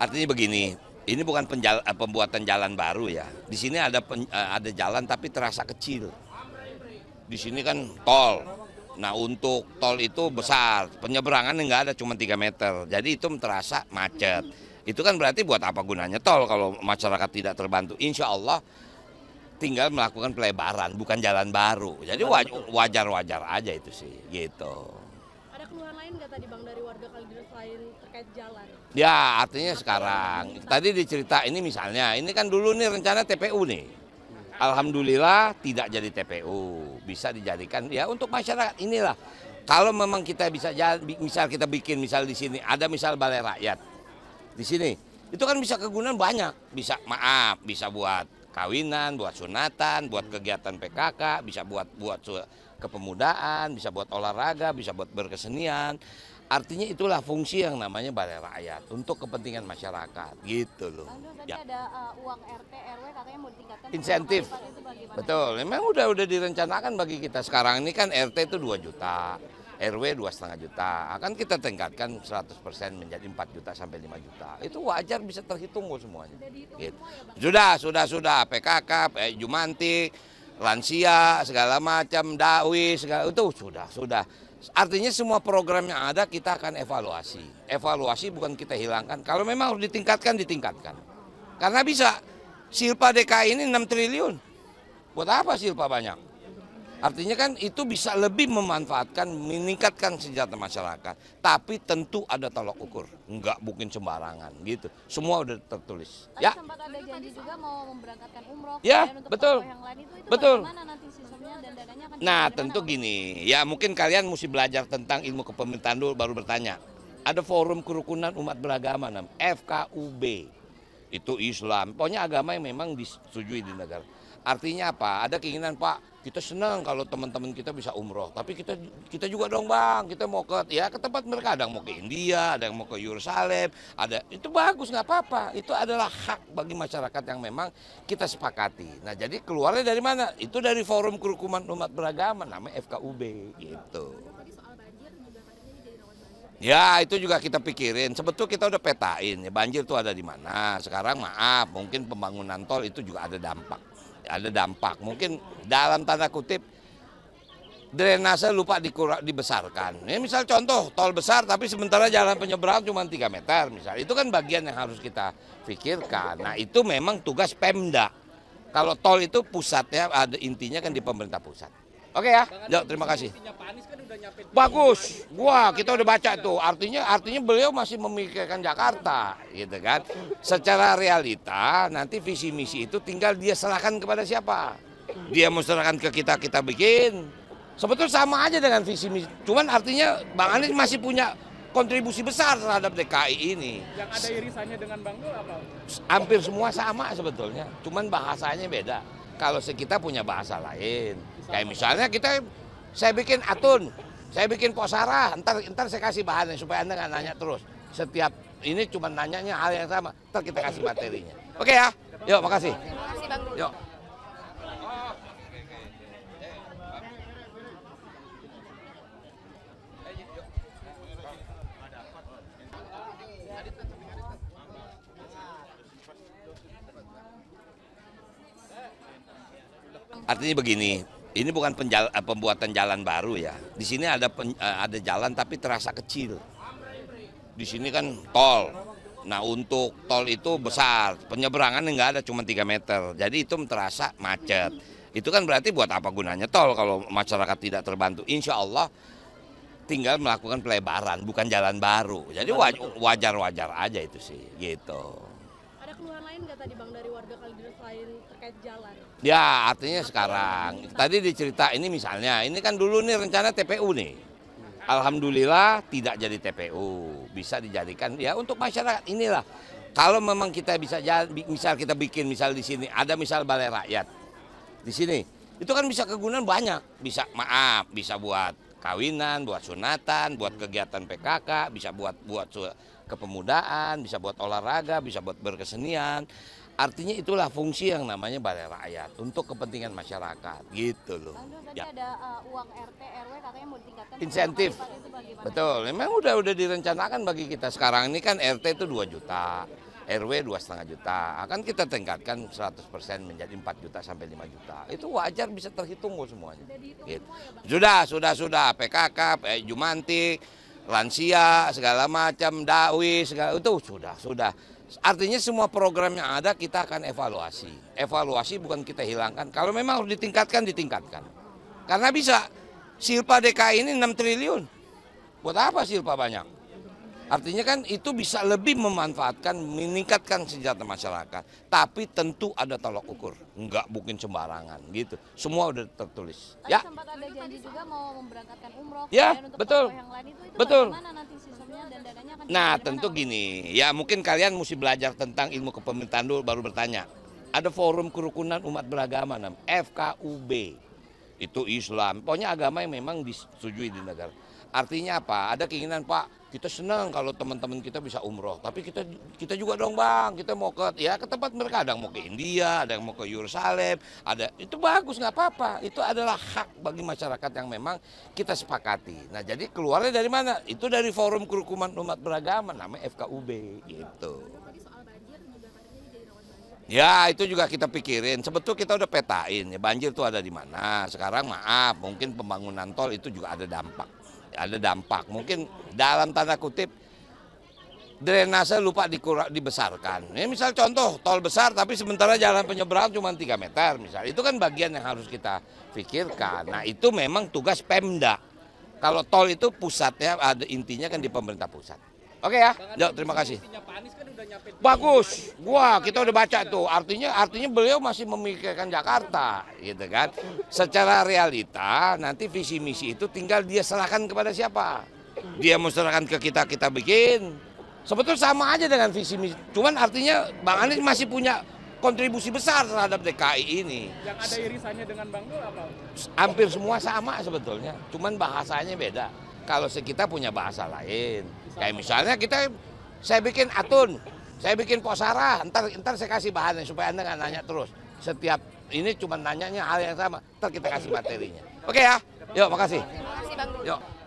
Artinya begini, ini bukan penjala, eh, pembuatan jalan baru ya. Di sini ada pen, eh, ada jalan tapi terasa kecil. Di sini kan tol. Nah untuk tol itu besar, penyeberangan nggak ada cuma 3 meter. Jadi itu terasa macet. Itu kan berarti buat apa gunanya tol kalau masyarakat tidak terbantu. Insya Allah tinggal melakukan pelebaran, bukan jalan baru. Jadi wajar-wajar aja itu sih, gitu. Ada keluhan lain nggak tadi Bang dari warga Kalideres lain terkait jalan? Ya, artinya sekarang. Tadi dicerita ini misalnya, ini kan dulu nih rencana TPU nih. Alhamdulillah tidak jadi TPU, bisa dijadikan ya untuk masyarakat inilah. Kalau memang kita bisa misal kita bikin misal di sini ada misal balai rakyat di sini, itu kan bisa kegunaan banyak, bisa maaf, bisa buat kawinan, buat sunatan, buat kegiatan PKK, bisa buat buat kepemudaan, bisa buat olahraga, bisa buat berkesenian. Artinya itulah fungsi yang namanya balai rakyat untuk kepentingan masyarakat gitu loh. Bandung tadi ya. ada uh, uang RT RW katanya mau ditingkatkan. Insentif. Betul. Memang udah udah direncanakan bagi kita sekarang ini kan RT itu 2 juta. RW dua setengah juta, akan ah, kita tingkatkan 100% menjadi 4 juta sampai 5 juta. Itu wajar bisa terhitung kok semuanya. Sudah gitu. Ya, sudah, sudah, sudah. PKK, eh, Jumanti, lansia, segala macam, Dawi, segala itu sudah, sudah. Artinya semua program yang ada kita akan evaluasi. Evaluasi bukan kita hilangkan. Kalau memang harus ditingkatkan, ditingkatkan. Karena bisa. Silpa DKI ini 6 triliun. Buat apa silpa banyak? Artinya kan itu bisa lebih memanfaatkan, meningkatkan senjata masyarakat. Tapi tentu ada tolok ukur. Enggak mungkin sembarangan gitu. Semua udah tertulis. Tadi ya. sempat ada janji juga mau memberangkatkan umroh. Ya, betul. Itu, itu betul. Nah tentu gini, ya mungkin kalian mesti belajar tentang ilmu kepemerintahan dulu baru bertanya. Ada forum kerukunan umat beragama, FKUB itu Islam. Pokoknya agama yang memang disetujui di negara. Artinya apa? Ada keinginan Pak, kita senang kalau teman-teman kita bisa umroh, tapi kita kita juga dong Bang, kita mau ke ya ke tempat mereka, ada yang mau ke India, ada yang mau ke Yerusalem, ada itu bagus nggak apa-apa. Itu adalah hak bagi masyarakat yang memang kita sepakati. Nah, jadi keluarnya dari mana? Itu dari Forum Kerukuman Umat Beragama namanya FKUB gitu. Ya itu juga kita pikirin. Sebetulnya kita udah petain. Ya, banjir itu ada di mana. Sekarang maaf, mungkin pembangunan tol itu juga ada dampak. Ada dampak. Mungkin dalam tanda kutip drainase lupa dikura, dibesarkan. Ya, misal contoh tol besar tapi sementara jalan penyeberang cuma 3 meter misal. Itu kan bagian yang harus kita pikirkan. Nah itu memang tugas Pemda. Kalau tol itu pusatnya, ada intinya kan di pemerintah pusat. Oke ya. Ya, terima kasih. Kan Bagus. Gua kita udah baca tuh. Artinya artinya beliau masih memikirkan Jakarta, gitu kan. Secara realita nanti visi misi itu tinggal dia serahkan kepada siapa. Dia mau serahkan ke kita, kita bikin. Sebetulnya sama aja dengan visi misi. Cuman artinya Bang Anies masih punya kontribusi besar terhadap DKI ini. Yang ada irisannya dengan Bang Dul apa? Hampir semua sama sebetulnya. Cuman bahasanya beda. Kalau kita punya bahasa lain. Kayak misalnya kita saya bikin atun, saya bikin posara, ntar ntar saya kasih bahannya supaya anda nggak nanya terus. Setiap ini cuma nanyanya hal yang sama, ntar kita kasih materinya. Oke okay, ya, yuk makasih. bang. Yuk. Artinya begini, ini bukan penjala, eh, pembuatan jalan baru ya. Di sini ada pen, eh, ada jalan tapi terasa kecil. Di sini kan tol. Nah untuk tol itu besar, penyeberangan enggak ada cuma 3 meter. Jadi itu terasa macet. Itu kan berarti buat apa gunanya tol kalau masyarakat tidak terbantu. Insya Allah tinggal melakukan pelebaran, bukan jalan baru. Jadi wajar-wajar aja itu sih, gitu. Ada keluhan lain nggak tadi Bang dari warga Kalideres selain terkait jalan? Ya artinya sekarang. Tadi dicerita ini misalnya, ini kan dulu nih rencana TPU nih. Alhamdulillah tidak jadi TPU, bisa dijadikan ya untuk masyarakat inilah. Kalau memang kita bisa misal kita bikin misal di sini ada misal balai rakyat di sini, itu kan bisa kegunaan banyak, bisa maaf, bisa buat kawinan, buat sunatan, buat kegiatan PKK, bisa buat buat kepemudaan, bisa buat olahraga, bisa buat berkesenian. Artinya itulah fungsi yang namanya balai rakyat untuk kepentingan masyarakat gitu loh. Lalu, ya. ada uh, uang RT RW katanya mau ditingkatkan. Insentif. Betul. Memang udah udah direncanakan bagi kita sekarang ini kan RT itu 2 juta, RW dua 2,5 juta. Akan kita tingkatkan 100% menjadi 4 juta sampai 5 juta. Itu wajar bisa terhitung kok semuanya. Sudah gitu. Semua ya, sudah, sudah, sudah PKK, eh, Jumantik, lansia segala macam, dakwi segala itu sudah, sudah Artinya semua program yang ada kita akan evaluasi. Evaluasi bukan kita hilangkan. Kalau memang harus ditingkatkan, ditingkatkan. Karena bisa silpa DKI ini 6 triliun. Buat apa silpa banyak? Artinya kan itu bisa lebih memanfaatkan, meningkatkan senjata masyarakat. Tapi tentu ada tolok ukur, Enggak mungkin sembarangan gitu. Semua udah tertulis. Tadi ya. Sempat ada janji juga mau memberangkatkan umroh. Ya, betul. Yang lain itu, itu betul. Bagaimana? Nah tentu gini, ya mungkin kalian mesti belajar tentang ilmu kepemerintahan dulu baru bertanya. Ada forum kerukunan umat beragama, FKUB itu Islam. Pokoknya agama yang memang disetujui di negara. Artinya apa? Ada keinginan Pak, kita senang kalau teman-teman kita bisa umroh, tapi kita kita juga dong bang, kita mau ke ya ke tempat mereka, ada yang mau ke India, ada yang mau ke Yerusalem, ada itu bagus nggak apa-apa, itu adalah hak bagi masyarakat yang memang kita sepakati. Nah jadi keluarnya dari mana? Itu dari Forum Kerukuman Umat Beragama, namanya FKUB gitu. Ya itu juga kita pikirin. Sebetulnya kita udah petain ya banjir itu ada di mana. Sekarang maaf mungkin pembangunan tol itu juga ada dampak. Ada dampak. Mungkin dalam tanda kutip drainase lupa dikura, dibesarkan. Ya misal contoh tol besar tapi sementara jalan penyeberangan cuma 3 meter misal. Itu kan bagian yang harus kita pikirkan. Nah itu memang tugas Pemda. Kalau tol itu pusatnya ada intinya kan di pemerintah pusat. Oke ya. Ya, terima kasih. Kan Bagus. Gua kita udah baca tuh. Artinya artinya beliau masih memikirkan Jakarta, gitu kan. Secara realita nanti visi misi itu tinggal dia serahkan kepada siapa. Dia mau serahkan ke kita, kita bikin. Sebetulnya sama aja dengan visi misi. Cuman artinya Bang Anies masih punya kontribusi besar terhadap DKI ini. Yang ada irisannya dengan Bang Dul apa? Hampir semua sama sebetulnya, cuman bahasanya beda kalau kita punya bahasa lain. Kayak misalnya kita saya bikin atun, saya bikin posara, ntar ntar saya kasih bahannya supaya anda nggak nanya terus. Setiap ini cuma nanyanya hal yang sama, ntar kita kasih materinya. Oke ya, yuk makasih. Terima Bang. Yuk.